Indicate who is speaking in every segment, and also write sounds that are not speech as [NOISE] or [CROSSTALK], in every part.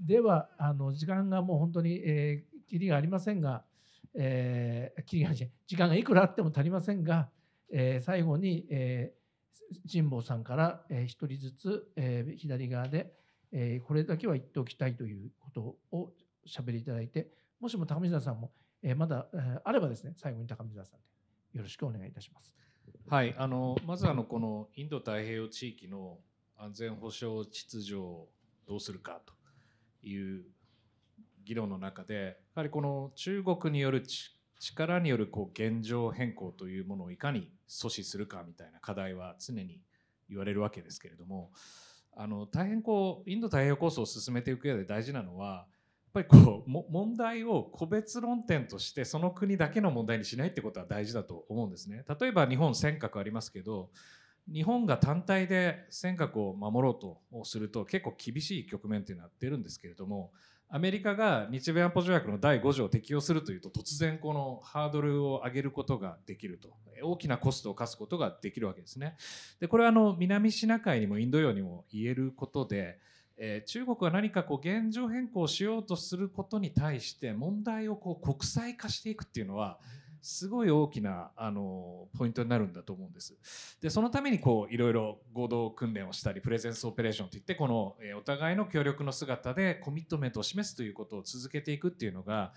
Speaker 1: ではあの時間がもう本当に、えー、キリがありませんが、えー、キリが時間がいくらあっても足りませんが、えー、最後に、えー、神保さんから、えー、1人ずつ、えー、左側で、えー、これだけは言っておきたいということをしゃべりいただいてもしも高見沢さんも、えー、まだ、えー、あればですね最後に高見沢さんでよろしくお願いいたします。
Speaker 2: はい、あのまずあのこのインド太平洋地域の安全保障秩序をどうするかという議論の中でやはりこの中国による力によるこう現状変更というものをいかに阻止するかみたいな課題は常に言われるわけですけれどもあの大変こうインド太平洋構想を進めていく上で大事なのはやっぱりこう問題を個別論点としてその国だけの問題にしないってことは大事だと思うんですね。例えば日本尖閣ありますけど日本が単体で尖閣を守ろうとすると結構厳しい局面っなってるんですけれどもアメリカが日米安保条約の第5条を適用するというと突然このハードルを上げることができると大きなコストを課すことができるわけですね。でこれはあの南シナ海にもインド洋にも言えることで、えー、中国は何かこう現状変更しようとすることに対して問題をこう国際化していくっていうのは、うんすごい大きなあのポイントになるんだと思うんです。でそのためにこういろいろ合同訓練をしたりプレゼンスオペレーションといってこの、えお互いの協力の姿でコミットメントを示すということを続けていくっていうのが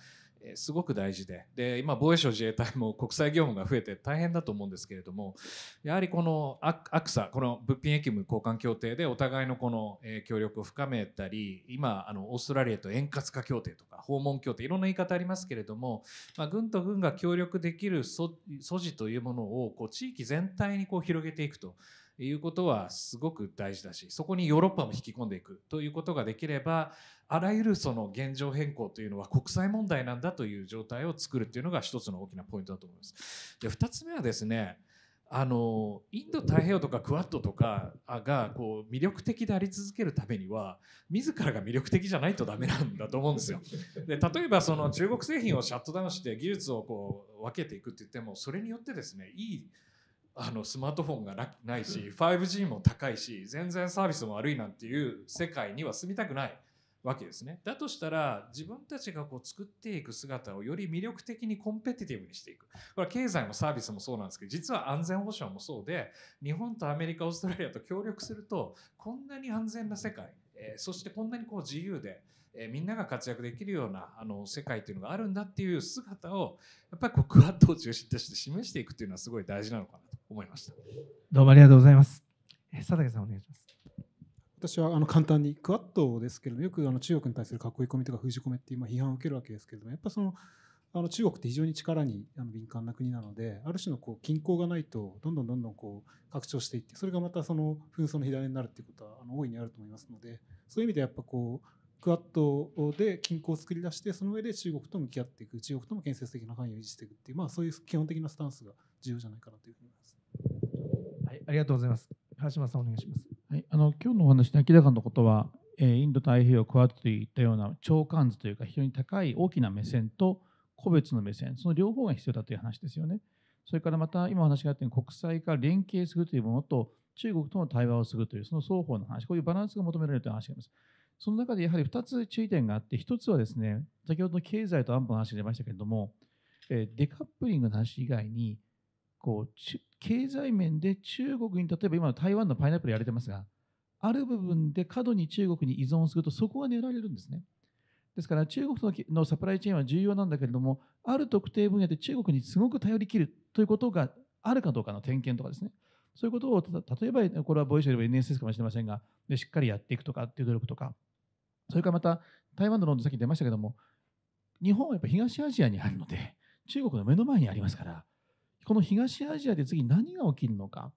Speaker 2: すごく大事でで今防衛省自衛隊も国際業務が増えて大変だと思うんですけれどもやはりこの AXA この物品役務交換協定でお互いのこの協力を深めたり今あのオーストラリアと円滑化協定とか訪問協定いろんな言い方ありますけれども、まあ、軍と軍が協力できる素地というものをこう地域全体にこう広げていくと。いうことはすごく大事だしそこにヨーロッパも引き込んでいくということができればあらゆるその現状変更というのは国際問題なんだという状態を作るというのが一つの大きなポイントだと思います。で2つ目はですねあのインド太平洋とかクワッドとかがこう魅力的であり続けるためには自らが魅力的じゃないとダメなんだと思うんですよ。で例えばその中国製品をシャットダウンして技術をこう分けていくって言ってもそれによってですねいいあのスマートフォンがなないし 5G も高いし全然サービスも悪いなんていう世界には住みたくないわけですねだとしたら自分たちがこう作っていく姿をより魅力的にコンペティティブにしていくこれは経済もサービスもそうなんですけど実は安全保障もそうで日本とアメリカオーストラリアと協力するとこんなに安全な世界、えー、そしてこんなにこう自由でえみんなが活躍できるようなあの世界というのがあるんだっていう姿をやっぱりこうクワッドを中心として示していくっていうのはすごい大事なのかな思いました
Speaker 1: どうもありがとうございます佐竹さんお願いします
Speaker 2: 私はあの簡単にクワッドですけれどもよくあの中
Speaker 3: 国に対する囲い込みとか封じ込めっていう批判を受けるわけですけれどもやっぱそのあの中国って非常に力にあの敏感な国なのである種のこう均衡がないとどんどんどんどんこう拡張していってそれがまたその紛争の火種になるっていうことはあの大いにあると思いますのでそういう意味でやっぱこうクアッドで均衡を作り出してその上で中国と向き合っていく中国とも建設的な関与を維持していくっていう、まあ、そういう基本的なスタンスが重要じゃないかなというふうに思います。はい、ありがとうご
Speaker 1: ざいます。川島さんお願いします。
Speaker 4: はい、あの今日のお話に明らかなことは、えー、インド太平洋クアッドといったような長官図というか非常に高い大きな目線と個別の目線、その両方が必要だという話ですよね。それからまた今お話があったように国際化連携するというものと中国との対話をするというその双方の話、こういうバランスが求められるという話があります。その中でやはり2つ注意点があって、1つはですね、先ほどの経済と安保の話が出ましたけれども、えデカップリングの話以外にこう経済面で中国に例えば今の台湾のパイナップルやれてますがある部分で過度に中国に依存するとそこが狙われるんですねですから中国のサプライチェーンは重要なんだけれどもある特定分野で中国にすごく頼りきるということがあるかどうかの点検とかですねそういうことを例えばこれは防衛省でも NSS かもしれませんがでしっかりやっていくとかっていう努力とかそれからまた台湾の論点さっき出ましたけども日本はやっぱ東アジアにあるので中国の目の前にありますからこの東アジアで次何が起きるのか、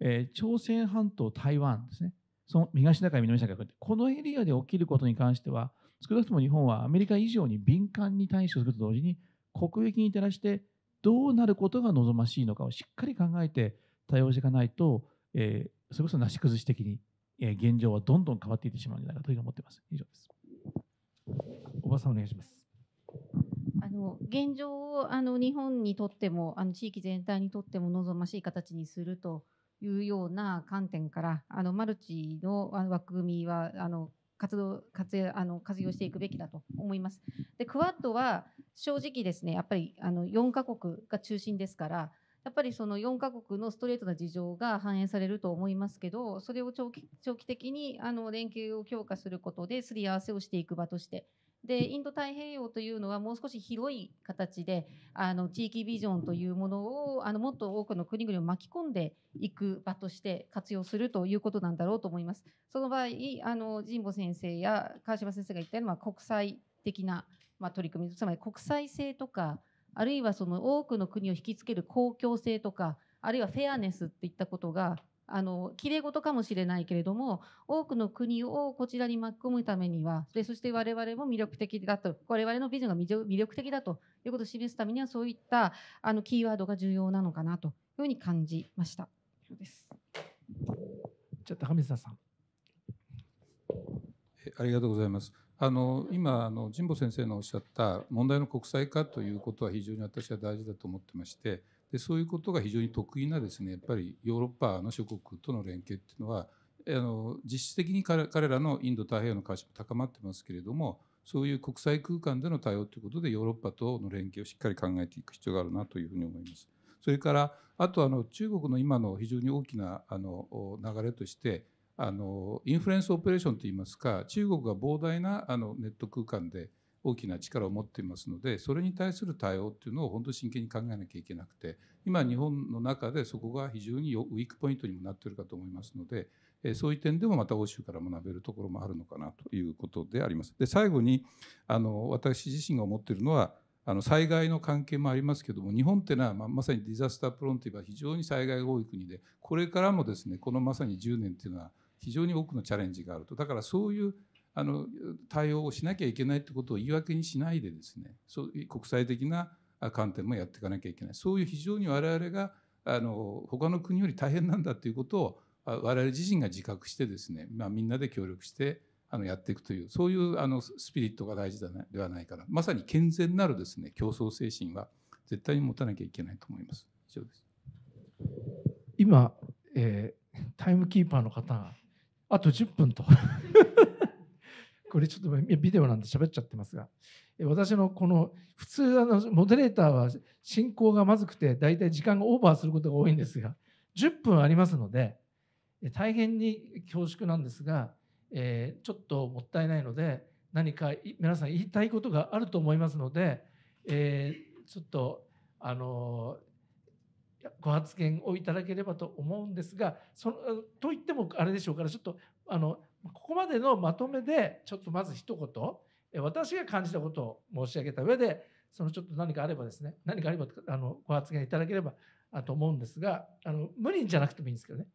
Speaker 4: えー、朝鮮半島、台湾ですね、その東シナ海、南シナ海、このエリアで起きることに関しては、少なくとも日本はアメリカ以上に敏感に対処すると同時に、国益に照らしてどうなることが望ましいのかをしっかり考えて対応していかないと、えー、それこそなし崩し的に、えー、現状はどんどん変わっていってしまうんじゃないかというふうに思っています。以上です。
Speaker 1: おばさんお願いします。
Speaker 5: の現状をあの日本にとってもあの地域全体にとっても望ましい形にするというような観点からあのマルチの枠組みはあの活動活用あの活用していくべきだと思います。でクワッドは正直ですねやっぱりあの4カ国が中心ですからやっぱりその4カ国のストレートな事情が反映されると思いますけどそれを長期長期的にあの連携を強化することですり合わせをしていく場としてでインド太平洋というのはもう少し広い形であの地域ビジョンというものをあのもっと多くの国々を巻き込んでいく場として活用するということなんだろうと思います。その場合あの神保先生や川島先生が言ったのは国際的な、まあ、取り組みつまり国際性とかあるいはその多くの国を引きつける公共性とかあるいはフェアネスっていったことがあの、綺麗事かもしれないけれども、多くの国をこちらに巻き込むためには、でそして我々も魅力的だと、我々のビジョンが魅力的だということを示すためには、そういったあのキーワードが重要なのかなというふうに感じました。ちょっと浜田さん。
Speaker 6: ありがとうございます。あの今あの神保先生のおっしゃった問題の国際化ということは非常に私は大事だと思ってましてでそういうことが非常に得意なですねやっぱりヨーロッパの諸国との連携っていうのはあの実質的に彼らのインド太平洋の関心も高まってますけれどもそういう国際空間での対応ということでヨーロッパとの連携をしっかり考えていく必要があるなというふうに思います。それからあとあの中国の今の非常に大きなあの流れとしてあのインフルエンスオペレーションといいますか中国が膨大なあのネット空間で大きな力を持っていますのでそれに対する対応っていうのを本当に真剣に考えなきゃいけなくて今日本の中でそこが非常にウィークポイントにもなってるかと思いますのでそういう点でもまた欧州から学べるところもあるのかなということであります。で最後にあの私自身が思っているのはあの災害の関係もありますけども日本っていうのはままさにディザスタープロンといえば非常に災害が多い国でこれからもですねこのまさに10年っていうのは非常に多くのチャレンジがあるとだからそういうあの対応をしなきゃいけないってことを言い訳にしないでですねそう国際的な観点もやっていかなきゃいけないそういう非常に我々があの他の国より大変なんだということを我々自身が自覚してですね、まあ、みんなで協力してあのやっていくというそういうあのスピリットが大事ではないからまさに健全なるですね競争精神は絶対に持たなきゃいけないと思います。以上です今、え
Speaker 1: ー、タイムキーパーの方あと10分とこれちょっとビデオなんで喋っちゃってますが、私のこの、普通あの、モデレーターは進行がまずくて、大体時間がオーバーすることが多いんですが、10分ありますので、大変に恐縮なんですが、えー、ちょっともったいないので、何か皆さん言いたいことがあると思いますので、えー、ちょっと、あのご発言をいただければと思うんですがそのといってもあれでしょうからちょっとあのここまでのまとめでちょっとまず一言私が感じたことを申し上げた上でそのちょっと何かあればですね何かあればあのご発言いただければと思うんですがあの無理じゃなくてもいいんですけどね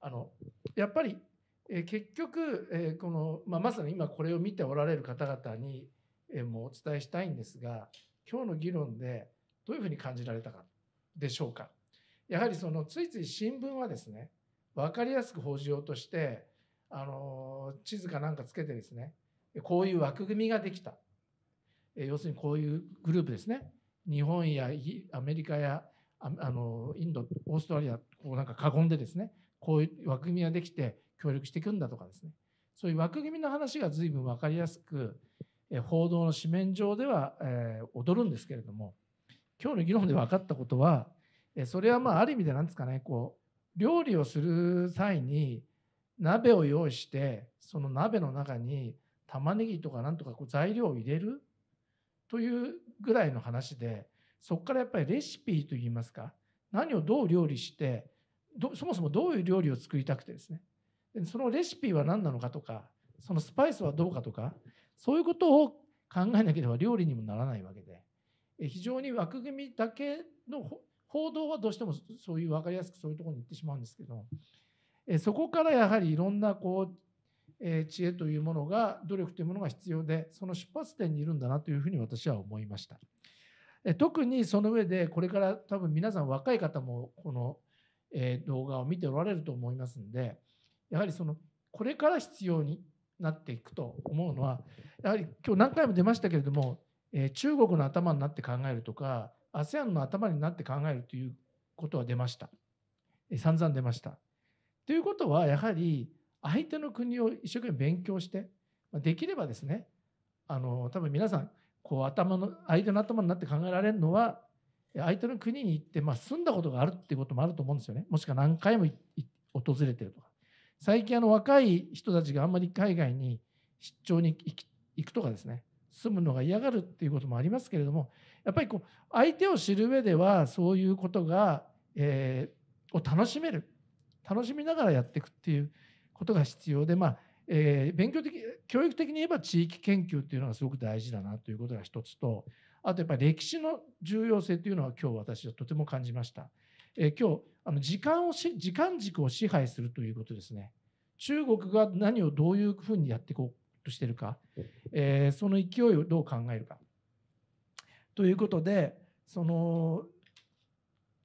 Speaker 1: あのやっぱり結局この、まあ、まさに今これを見ておられる方々にもお伝えしたいんですが今日の議論でどういうふうに感じられたかでしょうかやはりそのついつい新聞はですね分かりやすく報じようとしてあの地図かなんかつけてですねこういう枠組みができた要するにこういうグループですね日本やアメリカやあのインドオーストラリアこうなんか囲んでですねこういう枠組みができて協力していくんだとかですねそういう枠組みの話が随分分かりやすく報道の紙面上では、え踊るんですけれども今日の議論で分かったことはそれはまあある意味で何ですかねこう料理をする際に鍋を用意してその鍋の中に玉ねぎとかなんとかこう材料を入れるというぐらいの話でそこからやっぱりレシピといいますか何をどう料理してそもそもどういう料理を作りたくてですねそのレシピは何なのかとかそのスパイスはどうかとかそういうことを考えなければ料理にもならないわけで非常に枠組みだけの報道はどうしてもそういう分かりやすくそういうところに行ってしまうんですけどそこからやはりいろんなこう知恵というものが努力というものが必要でその出発点にいるんだなというふうに私は思いました特にその上でこれから多分皆さん若い方もこの動画を見ておられると思いますんでやはりそのこれから必要になっていくと思うのはやはり今日何回も出ましたけれども中国の頭になって考えるとか ASEAN の頭になって考えるということは出ました散々出ましたということはやはり相手の国を一生懸命勉強してできればですねあの多分皆さんこう頭の相手の頭になって考えられるのは相手の国に行って、まあ、住んだことがあるっていうこともあると思うんですよねもしくは何回も訪れてるとか最近あの若い人たちがあんまり海外に出張に行くとかですね住むのが嫌がるっていうこともありますけれどもやっぱりこう相手を知る上ではそういうことが、えー、を楽しめる楽しみながらやっていくっていうことが必要でまあえー、勉強的教育的に言えば地域研究っていうのがすごく大事だなということが一つとあとやっぱり歴史の重要性というのは今日私はとても感じました、えー、今日あの時間をし時間軸を支配するということですね中国が何をどういうふうにやっていこうとしてるか、えー、その勢いをどう考えるかということでその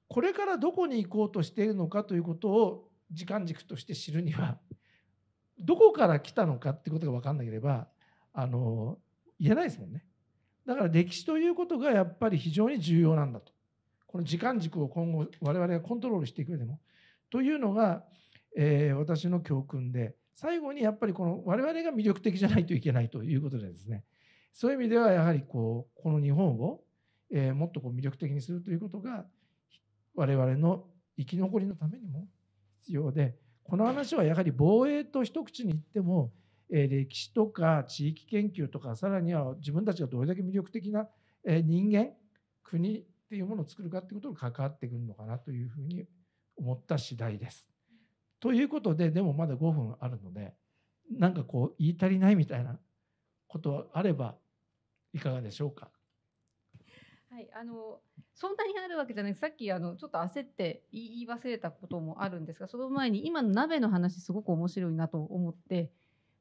Speaker 1: これからどこに行こうとしているのかということを時間軸として知るにはどこから来たのかってことが分かんなければあの言えないですもんねだから歴史ということがやっぱり非常に重要なんだとこの時間軸を今後我々がコントロールしていく上でもというのが、えー、私の教訓で最後にやっぱりこの我々が魅力的じゃないといけないということでですねそういう意味ではやはりこうこの日本を、えー、もっとこう魅力的にするということが我々の生き残りのためにも必要でこの話はやはり防衛と一口に言っても、え歴史とか地域研究とかさらには自分たちがどれだけ魅力的な、え人間国っていうものを作るかっていうことに関わってくるのかなというふうに思った次第です。ということででもまだ5分あるのでなんかこう言い足りないみたいなことはあればいかがでしょうか。
Speaker 5: はい、あのそんなにあるわけじゃないさっきあのちょっと焦って言い忘れたこともあるんですがその前に今の鍋の話すごく面白いなと思って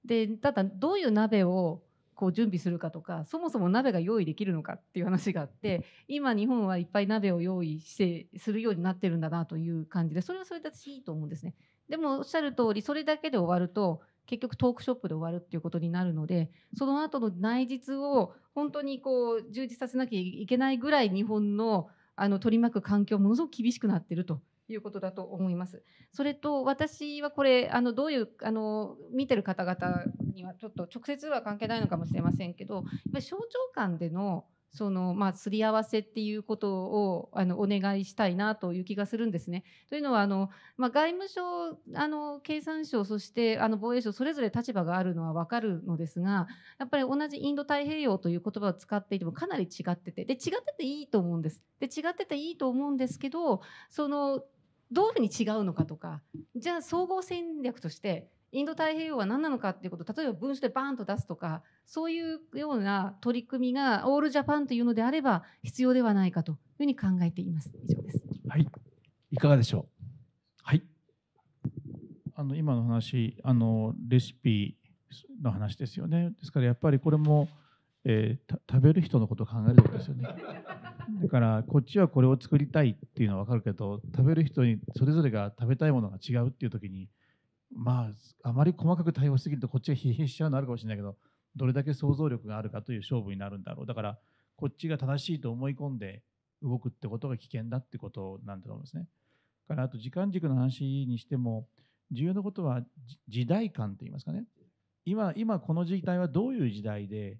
Speaker 5: でただどういう鍋をこう準備するかとかそもそも鍋が用意できるのかっていう話があって今日本はいっぱい鍋を用意してするようになってるんだなという感じでそれはそれで私いいと思うんですね。でもおっしゃる通りそれだけで終わると結局トークショップで終わるっていうことになるのでその後の内実を本当にこう充実させなきゃいけないぐらい日本のあの取り巻く環境ものすごく厳しくなってるということだと思います。それと私はこれあのどういうあの見てる方々にはちょっと直接は関係ないのかもしれませんけど、やっぱりでのそのまあ、すり合わせっていうことをあのお願いしたいなという気がするんですね。というのはあの、まあ、外務省あの経産省そしてあの防衛省それぞれ立場があるのは分かるのですがやっぱり同じインド太平洋という言葉を使っていてもかなり違っててで違ってていいと思うんです。で違ってていいと思うんですけどそのどういうふうに違うのかとかじゃあ総合戦略としてインド太平洋は何なのかっていうことを例えば文書でバーンと出すとかそういうような取り組みがオールジャパンというのであれば必要ではないかというふうに考えています。以上です。
Speaker 1: はい、いかがでしょう。はい。
Speaker 5: あの
Speaker 4: 今の話あのレシピの話ですよね。ですからやっぱりこれも、えー、食べる人のことを考えることですよね。[LAUGHS] だからこっちはこれを作りたいっていうのは分かるけど食べる人にそれぞれが食べたいものが違うっていう時にまああまり細かく対応しすぎるとこっちが疲弊しちゃうのあるかもしれないけどどれだけ想像力があるかという勝負になるんだろうだからこっちが正しいと思い込んで動くってことが危険だってことなんだと思うんですね。からあと時間軸の話にしても重要なことは時代感といいますかね今今この時代はどういう時代で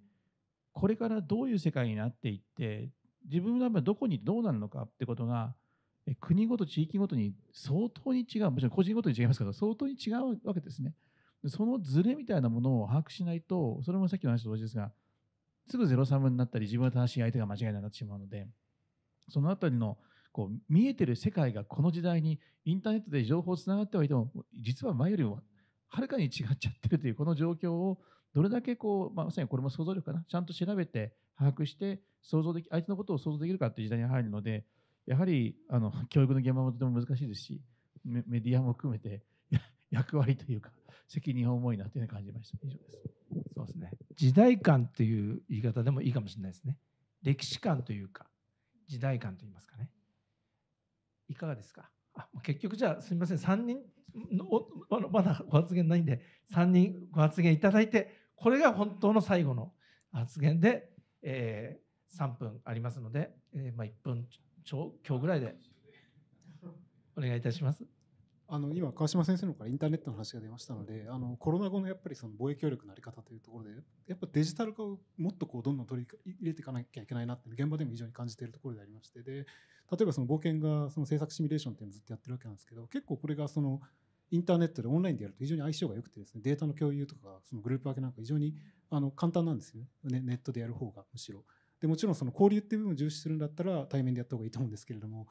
Speaker 4: これからどういう世界になっていって自分がどこにどうなるのかってことが国ごと地域ごとに相当に違う、もちろん個人ごとに違いますけど、相当に違うわけですね。そのズレみたいなものを把握しないと、それもさっきの話と同じですが、すぐゼロサムになったり、自分の正しい相手が間違いになってしまうので、そのあたりのこう見えてる世界がこの時代にインターネットで情報つながってはいても、実は前よりもはるかに違っちゃってるという、この状況をどれだけこう、まあ、さにこれも想像力かな、ちゃんと調べて、把握して、想像でき、相手のことを想像できるかっていう時代に入るので、やはりあの [LAUGHS] 教育の現場もとても難しいですしメディアも含めて役
Speaker 1: 割というか責任は重いなという感じました以上ですそうですね時代感という言い方でもいいかもしれないですね歴史観というか時代感といいますかねいかがですかあ結局じゃあすみません3人のまだご発言ないんで3人ご発言いただいてこれが本当の最後の発言で、えー、3分ありますので、えーまあ、1分今日
Speaker 3: ぐらいでお願いいたします。あの今川島先生の方からインターネットの話が出ましたのであのコロナ後のやっぱりその貿易協力の在り方というところでやっぱデジタル化をもっとこうどんどん取り入れていかなきゃいけないなって現場でも非常に感じているところでありましてで例えばその冒険がその制作シミュレーションっていうのをずっとやってるわけなんですけど結構これがそのインターネットでオンラインでやると非常に相性が良くてですねデータの共有とかそのグループ分けなんか非常にあの簡単なんですよねネットでやる方がむしろ。でもちろんその交流っていう部分を重視するんだったら対面でやった方がいいと思うんですけれども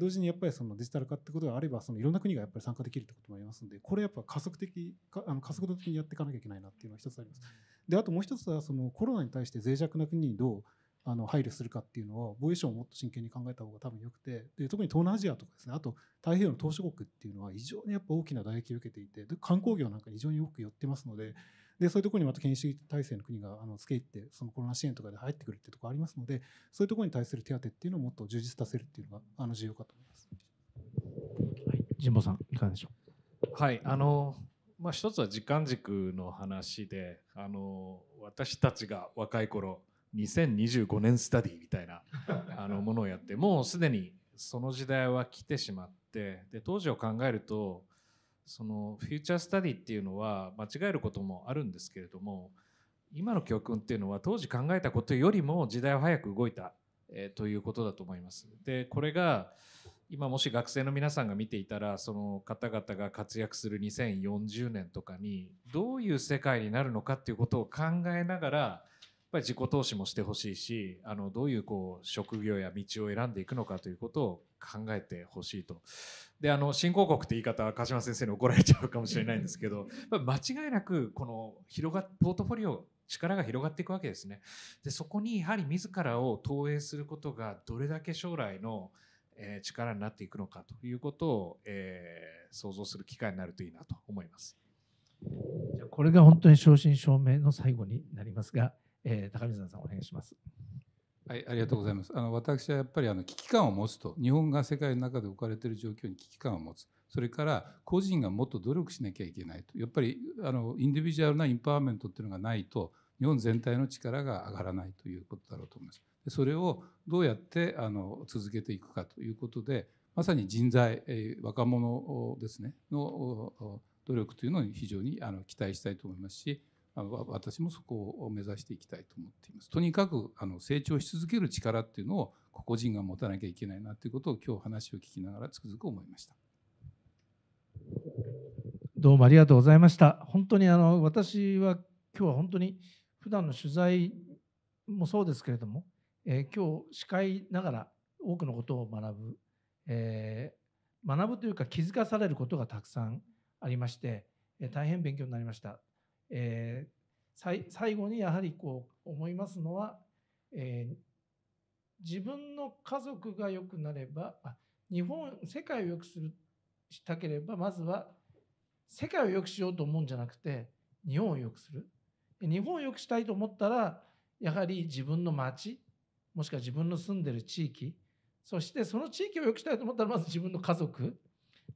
Speaker 3: 同時にやっぱりそのデジタル化ってことがあればそのいろんな国がやっぱり参加できるってこともありますのでこれやっぱ加速的あの加速度的にやっていかなきゃいけないなっていうのが一つあります。であともう一つはそのコロナに対して脆弱な国にどうあの配慮するかっていうのは防衛省をもっと真剣に考えた方が多分よくてで特に東南アジアとかですねあと太平洋の島し国っていうのは非常にやっぱ大きな打撃を受けていて観光業なんか非常に多く寄ってますのでで、そういうところにまた研修体制の国があの付け入って、そのコロナ支援とかで入ってくるっていうところありますので、そういうところに対する手当っていうのをもっと充実させるっていうのが
Speaker 2: あの重要かと思いま
Speaker 1: す。はい、神保さん、いかがでしょう。
Speaker 2: はい、あの、まあ、一つは時間軸の話で、あの、私たちが若い頃。2025年スタディみたいなあのものをやってもうすでにその時代は来てしまってで当時を考えるとそのフューチャースタディっていうのは間違えることもあるんですけれども今の教訓っていうのは当時考えたことよりも時代を早く動いた、えー、ということだと思います。でこれが今もし学生の皆さんが見ていたらその方々が活躍する2040年とかにどういう世界になるのかっていうことを考えながらやっぱり自己投資もしてほしいしあのどういうこう職業や道を選んでいくのかということを考えてほしいと。であの新興国って言い方は鹿島先生に怒られちゃうかもしれないんですけど [LAUGHS] 間違いなくこの広がポートフォリオ力が広がっていくわけですね。でそこにやはり自らを投影することがどれだけ将来の力になっていくのかということを、えー、想像する機会になるといいなと思います。
Speaker 1: じゃこれが本当に正真正銘の最後になりますが、
Speaker 6: えー、高見沢さんお願いします。はい、ありがとうございます。あの私はやっぱりあの危機感を持つと、日本が世界の中で置かれている状況に危機感を持つ、それから個人がもっと努力しなきゃいけないと、やっぱりあのインディビジュアルなインパワーメントっていうのがないと、日本全体の力が上がらないということだろうと思います。でそれをどうやってあの続けていくかということで、まさに人材、えー、若者ですねの努力というのに非常にあの期待したいと思いますし。私もそこを目指していきたいと思っています。とにかくあの成長し続ける力っていうのを個々人が持たなきゃいけないなということを今日話を聞きながらつくづく思いました。
Speaker 1: どうもありがとうございました。本当にあの私は今日は本当に普段の取材もそうですけれども、えー、今日司会ながら多くのことを学ぶ、えー、学ぶというか気づかされることがたくさんありまして、えー、大変勉強になりました。えー、最後にやはりこう思いますのは、えー、自分の家族が良くなればあ日本世界を良くするしたければまずは世界を良くしようと思うんじゃなくて日本を良くする日本を良くしたいと思ったらやはり自分の町もしくは自分の住んでる地域そしてその地域を良くしたいと思ったらまず自分の家族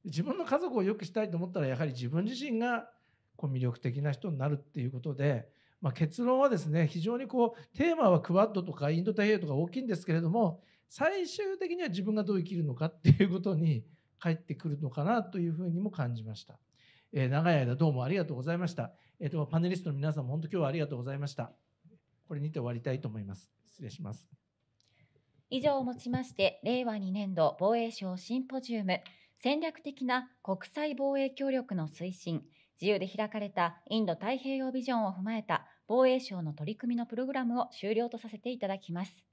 Speaker 1: 自分の家族を良くしたいと思ったらやはり自分自身がこう魅力的な人になるっていうことで、まあ、結論はですね非常にこうテーマはクワッドとかインド太平洋とか大きいんですけれども最終的には自分がどう生きるのかっていうことに返ってくるのかなというふうにも感じました。えー、長い間どうもありがとうございました。えっ、ー、とパネリストの皆さんも本当今日はありがとうございました。これにて終わりたいと思います。失礼します。
Speaker 5: 以上をもちまして令和2年度防衛省シンポジウム戦略的な国際防衛協力の推進自由で開かれたインド太平洋ビジョンを踏まえた防衛省の取り組みのプログラムを終了とさせていただきます。